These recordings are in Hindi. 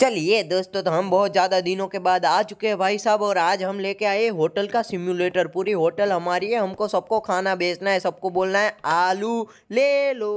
चलिए दोस्तों तो हम बहुत ज़्यादा दिनों के बाद आ चुके हैं भाई साहब और आज हम लेके आए होटल का सिम्युलेटर पूरी होटल हमारी है हमको सबको खाना बेचना है सबको बोलना है आलू ले लो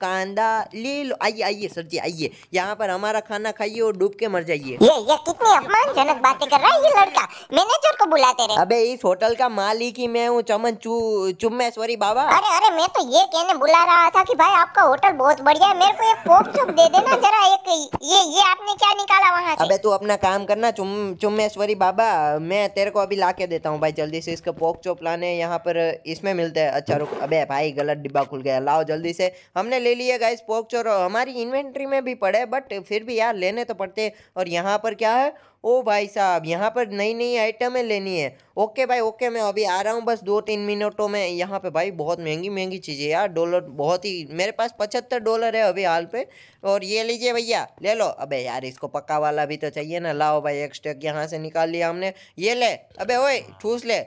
कांदा ले लो आइए आइए सर जी आइए यहाँ पर हमारा खाना खाइए और डूब के मर जाइए ये ये कितनी अपमानजनक बातें कर रहा है ये लड़का मैनेजर को बुलाते रहे अबे इस होटल का मालिक ही मैं हूँ चमन चु चुमेश्वरी बाबा अरे अरे मैं तो ये कहने बुला रहा था की भाई आपका होटल बहुत बढ़िया है मेरे को एक पोप चुप दे देना जरा एक ये ये आपने क्या निकाला वहाँ से अबे तू अपना काम करना चुम चुमेश्वरी बाबा मैं तेरे को अभी ला के देता हूँ भाई जल्दी से इसके पोक चोप लाने यहाँ पर इसमें मिलते हैं अच्छा रुक अबे भाई गलत डिब्बा खुल गया लाओ जल्दी से हमने ले लिया गाइस पोक चोर हमारी इन्वेंट्री में भी पड़े बट फिर भी यार लेने तो पड़ते और यहाँ पर क्या है ओ भाई साहब यहाँ पर नई नई आइटमें लेनी है ओके भाई ओके मैं अभी आ रहा हूँ बस दो तीन मिनटों में यहाँ पे भाई बहुत महंगी महंगी चीज़ें यार डॉलर बहुत ही मेरे पास पचहत्तर डॉलर है अभी हाल पे और ये लीजिए भैया ले लो अबे यार इसको पक्का वाला भी तो चाहिए ना लाओ भाई एक स्टेक यहाँ से निकाल लिया हमने ये ले अबे ओ ठूस ले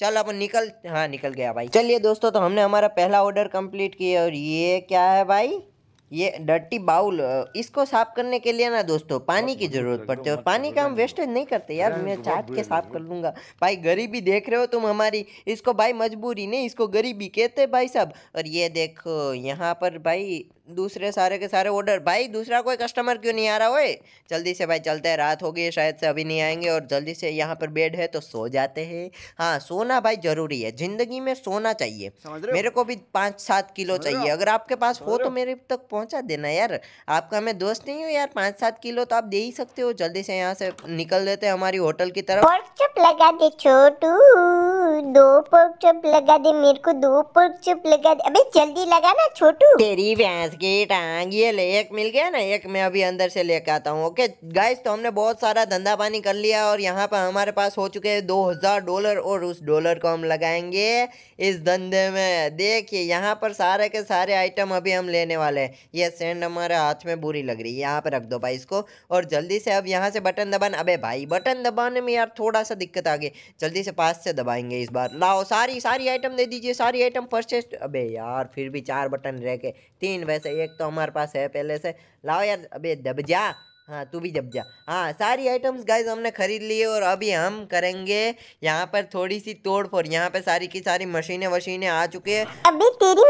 चल अपन निकल हाँ निकल गया भाई चलिए दोस्तों तो हमने हमारा पहला ऑर्डर कंप्लीट किया और ये क्या है भाई ये डर्टी बाउल इसको साफ करने के लिए ना दोस्तों पानी की ज़रूरत तो पड़ती है और पानी का हम वेस्टेज नहीं करते यार मैं चाट के साफ कर लूंगा भाई गरीबी देख रहे हो तुम हमारी इसको भाई मजबूरी नहीं इसको गरीबी कहते भाई साहब और ये देखो यहाँ पर भाई दूसरे सारे के सारे ऑर्डर भाई दूसरा कोई कस्टमर क्यों नहीं आ रहा है जल्दी से भाई चलते हैं रात हो गई शायद से अभी नहीं आएंगे और जल्दी से यहाँ पर बेड है तो सो जाते हैं हाँ सोना भाई जरूरी है ज़िंदगी में सोना चाहिए मेरे को भी पाँच सात किलो चाहिए अगर आपके पास हो तो मेरे तक पहुँच पहुंचा देना यार आपका मैं दोस्त नहीं हूँ यार पाँच सात किलो तो आप दे ही सकते हो जल्दी से यहाँ से निकल देते हैं हमारी होटल की तरफ चुप लगा दे छोटू दो पोर्क चुप लगा दे मेरे को दो पोर्क चुप लगा दे अबे जल्दी लगा ना छोटू तेरी भैंस की टांग ये ले एक मिल गया ना एक मैं अभी अंदर से लेके आता हूँ ओके गाइस तो हमने बहुत सारा धंधा पानी कर लिया और यहाँ पर हमारे पास हो चुके हैं दो हज़ार डॉलर और उस डॉलर को हम लगाएंगे इस धंधे में देखिए यहाँ पर सारे के सारे आइटम अभी हम लेने वाले हैं ये सेंड हमारे हाथ में बुरी लग रही है यहाँ पर रख दो भाई इसको और जल्दी से अब यहाँ से बटन दबाना अबे भाई बटन दबाने में यार थोड़ा सा दिक्कत आ गई जल्दी से पास से दबाएंगे इस बार लाओ सारी सारी आइटम दे दीजिए सारी आइटम परचेस्ट अबे यार फिर भी चार बटन रह के तीन वैसे एक तो हमारे पास है पहले से लाओ यार अबे दब जा हाँ तू भी जब जा हाँ सारी आइटम्स गाइज हमने खरीद लिए और अभी हम करेंगे यहाँ पर थोड़ी सी तोड़ फोड़ यहाँ पे सारी की सारी मशीनें वशीने आ चुके है अभी तेरी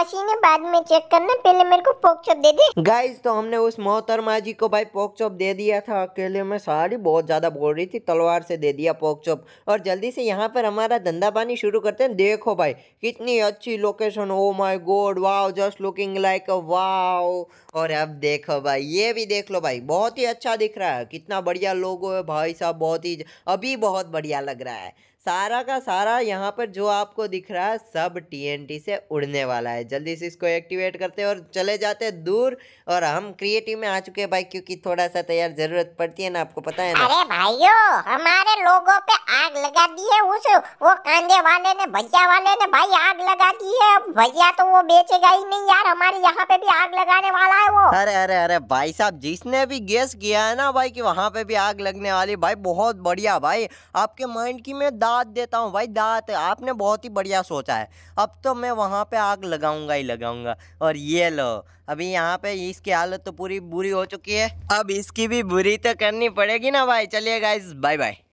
मशीनें बाद में चेक करना पहले मेरे को पोक चॉप दे दे गाइज तो हमने उस मोहतरमा जी को भाई पोक चॉप दे दिया था अकेले में सारी बहुत ज्यादा बोल रही थी तलवार से दे दिया पोक चॉप और जल्दी से यहाँ पर हमारा धंधा पानी शुरू करते हैं देखो भाई कितनी अच्छी location oh my God wow just looking like wow और अब देखो भाई ये भी देख लो भाई बहुत ही अच्छा दिख रहा है कितना बढ़िया लोगो है भाई साहब बहुत ही अभी बहुत बढ़िया लग रहा है सारा का सारा यहाँ पर जो आपको दिख रहा है सब टी से उड़ने वाला है जल्दी से इसको एक्टिवेट करते हैं और चले जाते हैं दूर और हम क्रिएटिव में आ चुके हैं भाई क्योंकि थोड़ा सा तैयार जरूरत पड़ती है ना आपको पता है ना अरे भाइयों हमारे लोगों पे आग लगा दी है उस वो कांदे वाले ने भैया वाले ने भाई आग लगा दी है भैया तो वो बेचेगा ही नहीं यार हमारे यहाँ पे भी आग लगाने वाला है वो अरे अरे अरे भाई साहब जिसने भी गेस किया है ना भाई की वहाँ पे भी आग लगने वाली भाई बहुत बढ़िया भाई आपके माइंड की मैं दाँत देता हूँ भाई दाँत आपने बहुत ही बढ़िया सोचा है अब तो मैं वहाँ पे आग लगाऊंगा ही लगाऊंगा और ये लो अभी यहाँ पे इसकी हालत तो पूरी बुरी हो चुकी है अब इसकी भी बुरी तो करनी पड़ेगी ना भाई चलिए गाइज बाय बाय